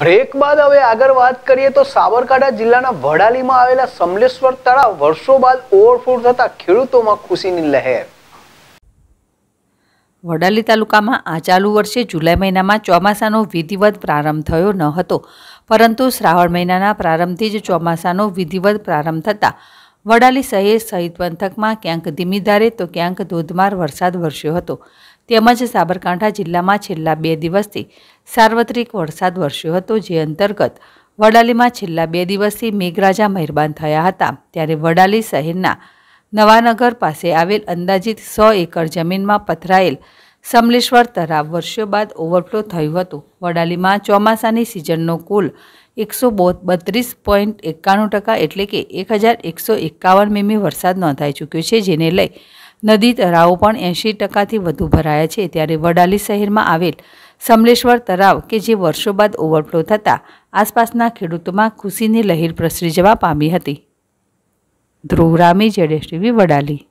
break બાદ હવે આગળ વાત કરીએ તો સાબરકાંઠા જિલ્લાના વડાલીમાં આવેલા સમલેશ્વર તળાવ વર્ષો બાદ ઓવરફ્લો થતા ખેડૂતોમાં ખુશીની લહેર વડાલી તાલુકામાં આ ચાલુ વર્ષે જુલાઈ મહિનામાં ચોમાસાનો વિધિવત પ્રારંભ થયો ન હતો પરંતુ શ્રાવણ મહિનાના પ્રારંભથી જ ચોમાસાનો વિધિવત પ્રારંભ થતાં વડાલી શહેર સહિત પંથકમાં ક્યાંક ધીમી ધારે તો ક્યાંક ધોધમાર વરસાદ વરસ્યો હતો તેમજ સાબરકાંઠા જિલ્લામાં છેલ્લા બે દિવસથી સાર્વત્રિક વરસાદ વરસ્યો હતો જે અંતર્ગત વડાલીમાં છેલ્લા બે દિવસથી મેઘરાજા મહેરબાન થયા હતા ત્યારે વડાલી શહેરના નવાનગર પાસે આવેલ અંદાજિત સો એકર જમીનમાં પથરાયેલ સમલેશ્વર તરાવ વર્ષો બાદ ઓવરફ્લો થયું હતું વડાલીમાં ચોમાસાની સિઝનનો કુલ એકસો બત્રીસ પોઈન્ટ એકાણું ટકા એટલે કે એક હજાર એકસો એકાવન મીમી વરસાદ નોંધાઈ ચૂક્યો છે જેને લઈ નદી તળાવો પણ એંશી ટકાથી વધુ ભરાયા છે ત્યારે વડાલી શહેરમાં આવેલ સમલેશ્વર તરાવ કે જે વર્ષો બાદ ઓવરફ્લો થતાં આસપાસના ખેડૂતોમાં ખુશીની લહેર પ્રસરી જવા પામી હતી ધ્રુવરામી જેડેશ વડાલી